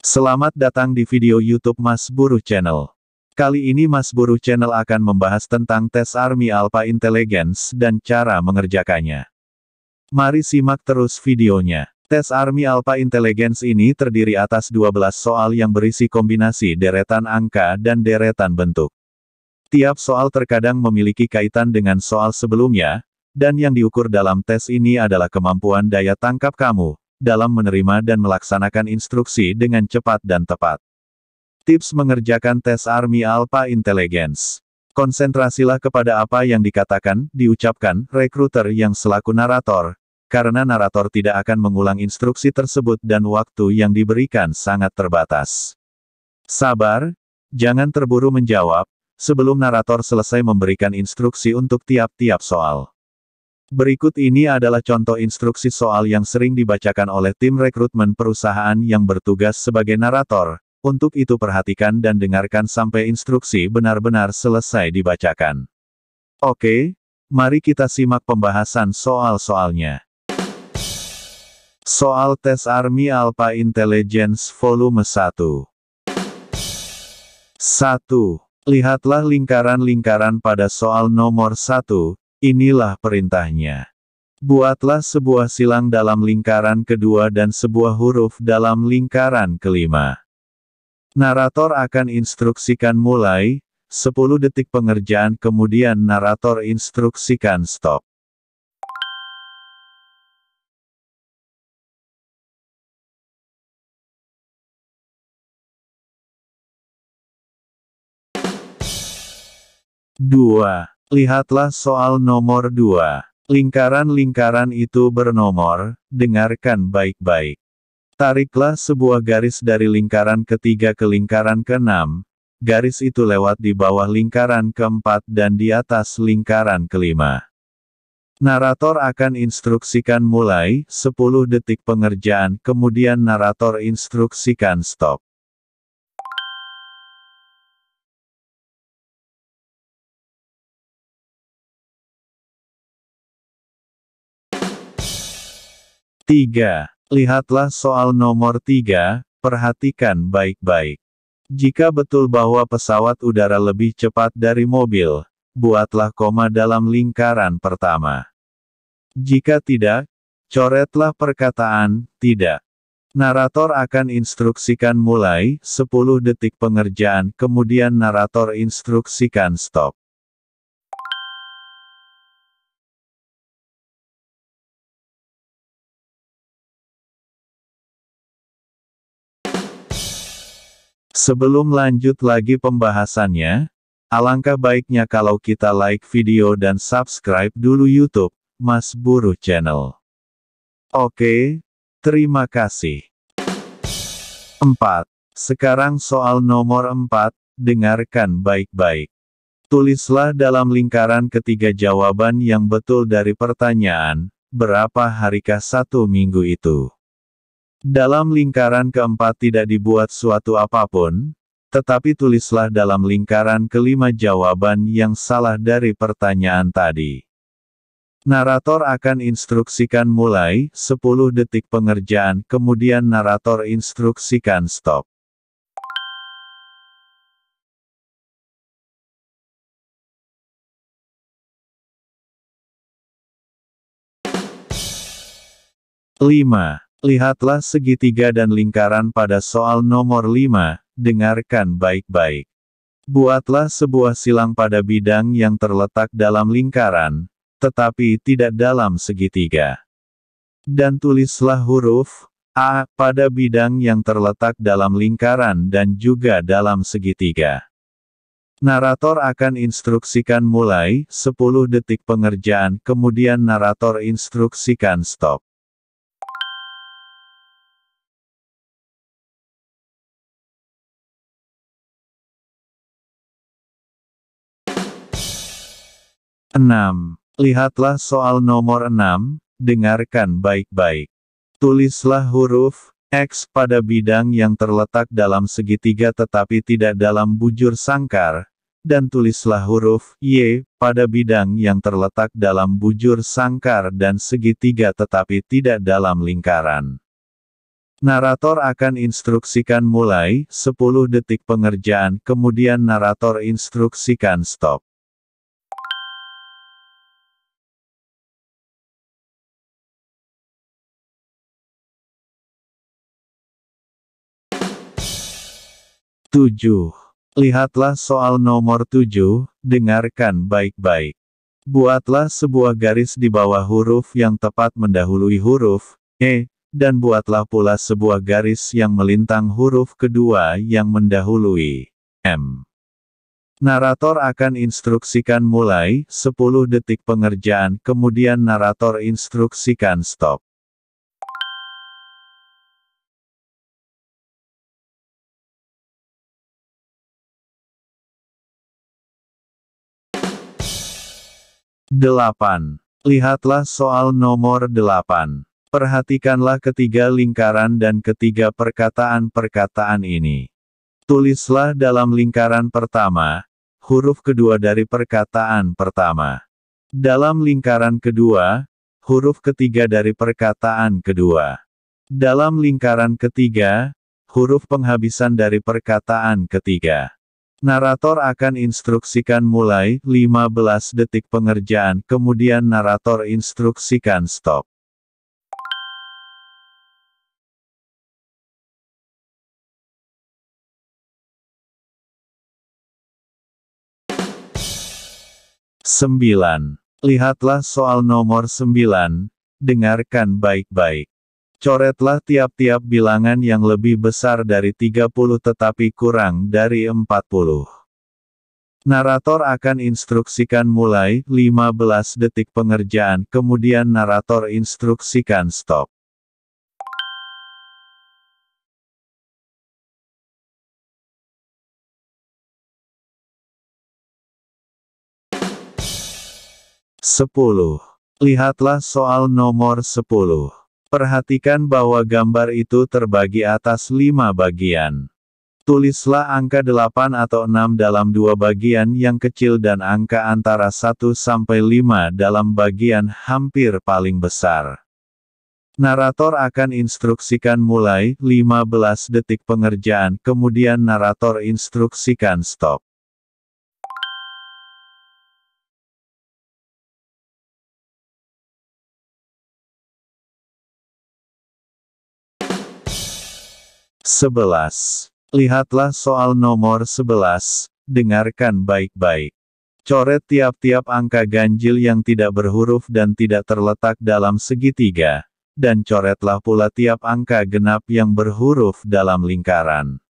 Selamat datang di video YouTube Mas Buruh Channel. Kali ini Mas Buruh Channel akan membahas tentang tes Army Alpha Intelligence dan cara mengerjakannya. Mari simak terus videonya. Tes Army Alpha Intelligence ini terdiri atas 12 soal yang berisi kombinasi deretan angka dan deretan bentuk. Tiap soal terkadang memiliki kaitan dengan soal sebelumnya, dan yang diukur dalam tes ini adalah kemampuan daya tangkap kamu, dalam menerima dan melaksanakan instruksi dengan cepat dan tepat. Tips mengerjakan tes Army Alpha Intelligence. Konsentrasilah kepada apa yang dikatakan, diucapkan, rekruter yang selaku narator, karena narator tidak akan mengulang instruksi tersebut dan waktu yang diberikan sangat terbatas. Sabar, jangan terburu menjawab, sebelum narator selesai memberikan instruksi untuk tiap-tiap soal. Berikut ini adalah contoh instruksi soal yang sering dibacakan oleh tim rekrutmen perusahaan yang bertugas sebagai narator. Untuk itu perhatikan dan dengarkan sampai instruksi benar-benar selesai dibacakan. Oke, mari kita simak pembahasan soal-soalnya. Soal tes Army Alpha Intelligence Volume 1 1. Lihatlah lingkaran-lingkaran pada soal nomor 1, Inilah perintahnya. Buatlah sebuah silang dalam lingkaran kedua dan sebuah huruf dalam lingkaran kelima. Narator akan instruksikan mulai, 10 detik pengerjaan kemudian narator instruksikan stop. Dua. Lihatlah soal nomor dua. Lingkaran-lingkaran itu bernomor, dengarkan baik-baik. Tariklah sebuah garis dari lingkaran ketiga ke lingkaran keenam, garis itu lewat di bawah lingkaran keempat dan di atas lingkaran kelima. Narator akan instruksikan mulai, 10 detik pengerjaan, kemudian narator instruksikan stop. 3. Lihatlah soal nomor 3, perhatikan baik-baik. Jika betul bahwa pesawat udara lebih cepat dari mobil, buatlah koma dalam lingkaran pertama. Jika tidak, coretlah perkataan, tidak. Narator akan instruksikan mulai, 10 detik pengerjaan, kemudian narator instruksikan stop. Sebelum lanjut lagi pembahasannya, alangkah baiknya kalau kita like video dan subscribe dulu YouTube, Mas Buruh Channel. Oke, terima kasih. 4. Sekarang soal nomor 4, dengarkan baik-baik. Tulislah dalam lingkaran ketiga jawaban yang betul dari pertanyaan, berapa harikah satu minggu itu? Dalam lingkaran keempat tidak dibuat suatu apapun, tetapi tulislah dalam lingkaran kelima jawaban yang salah dari pertanyaan tadi. Narator akan instruksikan mulai 10 detik pengerjaan, kemudian narator instruksikan stop. Lima. Lihatlah segitiga dan lingkaran pada soal nomor 5, dengarkan baik-baik. Buatlah sebuah silang pada bidang yang terletak dalam lingkaran, tetapi tidak dalam segitiga. Dan tulislah huruf A pada bidang yang terletak dalam lingkaran dan juga dalam segitiga. Narator akan instruksikan mulai 10 detik pengerjaan, kemudian narator instruksikan stop. 6. Lihatlah soal nomor 6, dengarkan baik-baik. Tulislah huruf X pada bidang yang terletak dalam segitiga tetapi tidak dalam bujur sangkar, dan tulislah huruf Y pada bidang yang terletak dalam bujur sangkar dan segitiga tetapi tidak dalam lingkaran. Narator akan instruksikan mulai 10 detik pengerjaan, kemudian narator instruksikan stop. 7. Lihatlah soal nomor 7, dengarkan baik-baik. Buatlah sebuah garis di bawah huruf yang tepat mendahului huruf E, dan buatlah pula sebuah garis yang melintang huruf kedua yang mendahului M. Narator akan instruksikan mulai 10 detik pengerjaan, kemudian narator instruksikan stop. 8. Lihatlah soal nomor 8. Perhatikanlah ketiga lingkaran dan ketiga perkataan-perkataan ini. Tulislah dalam lingkaran pertama, huruf kedua dari perkataan pertama. Dalam lingkaran kedua, huruf ketiga dari perkataan kedua. Dalam lingkaran ketiga, huruf penghabisan dari perkataan ketiga. Narator akan instruksikan mulai 15 detik pengerjaan, kemudian narator instruksikan stop. Sembilan. Lihatlah soal nomor sembilan, dengarkan baik-baik. Coretlah tiap-tiap bilangan yang lebih besar dari 30 tetapi kurang dari 40. Narator akan instruksikan mulai 15 detik pengerjaan, kemudian narator instruksikan stop. Sepuluh. Lihatlah soal nomor sepuluh. Perhatikan bahwa gambar itu terbagi atas lima bagian. Tulislah angka 8 atau 6 dalam dua bagian yang kecil dan angka antara 1 sampai 5 dalam bagian hampir paling besar. Narator akan instruksikan mulai 15 detik pengerjaan, kemudian narator instruksikan stop. 11. Lihatlah soal nomor 11, dengarkan baik-baik. Coret tiap-tiap angka ganjil yang tidak berhuruf dan tidak terletak dalam segitiga, dan coretlah pula tiap angka genap yang berhuruf dalam lingkaran.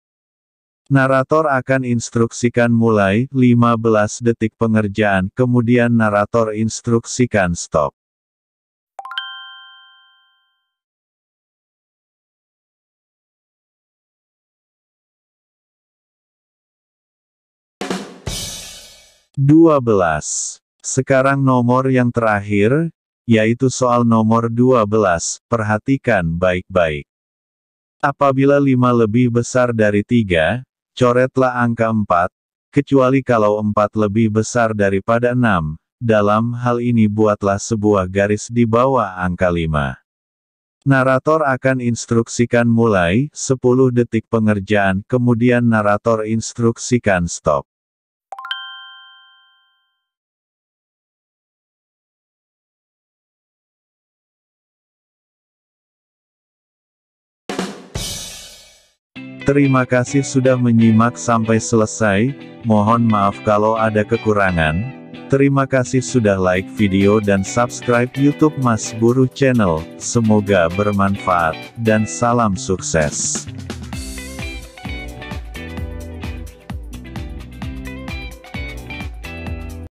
Narator akan instruksikan mulai 15 detik pengerjaan, kemudian narator instruksikan stop. 12. Sekarang nomor yang terakhir, yaitu soal nomor 12, perhatikan baik-baik. Apabila 5 lebih besar dari 3, coretlah angka 4, kecuali kalau 4 lebih besar daripada 6, dalam hal ini buatlah sebuah garis di bawah angka 5. Narator akan instruksikan mulai, 10 detik pengerjaan, kemudian narator instruksikan stop. Terima kasih sudah menyimak sampai selesai, mohon maaf kalau ada kekurangan. Terima kasih sudah like video dan subscribe YouTube Mas Buruh Channel. Semoga bermanfaat, dan salam sukses.